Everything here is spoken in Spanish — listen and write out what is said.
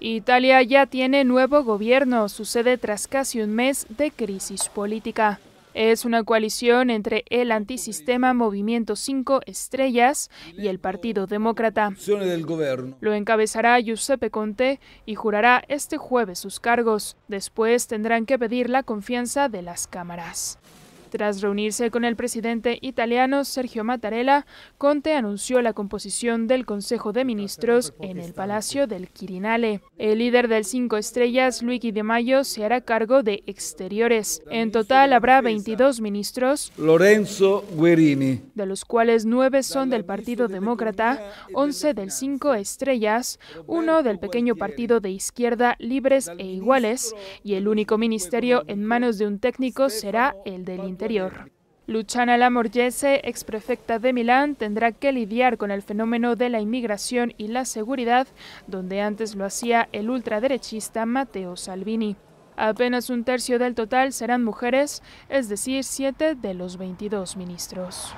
Italia ya tiene nuevo gobierno, sucede tras casi un mes de crisis política. Es una coalición entre el antisistema Movimiento 5 Estrellas y el Partido Demócrata. Lo encabezará Giuseppe Conte y jurará este jueves sus cargos. Después tendrán que pedir la confianza de las cámaras. Tras reunirse con el presidente italiano Sergio Mattarella, Conte anunció la composición del Consejo de Ministros en el Palacio del Quirinale. El líder del Cinco Estrellas, Luigi Di Maio, se hará cargo de exteriores. En total habrá 22 ministros, Lorenzo Guerini, de los cuales 9 son del Partido Demócrata, 11 del Cinco Estrellas, uno del pequeño partido de izquierda Libres e Iguales, y el único ministerio en manos de un técnico será el del Interior. Luchana Luciana Lamorgese, exprefecta de Milán, tendrá que lidiar con el fenómeno de la inmigración y la seguridad, donde antes lo hacía el ultraderechista Matteo Salvini. Apenas un tercio del total serán mujeres, es decir, siete de los 22 ministros.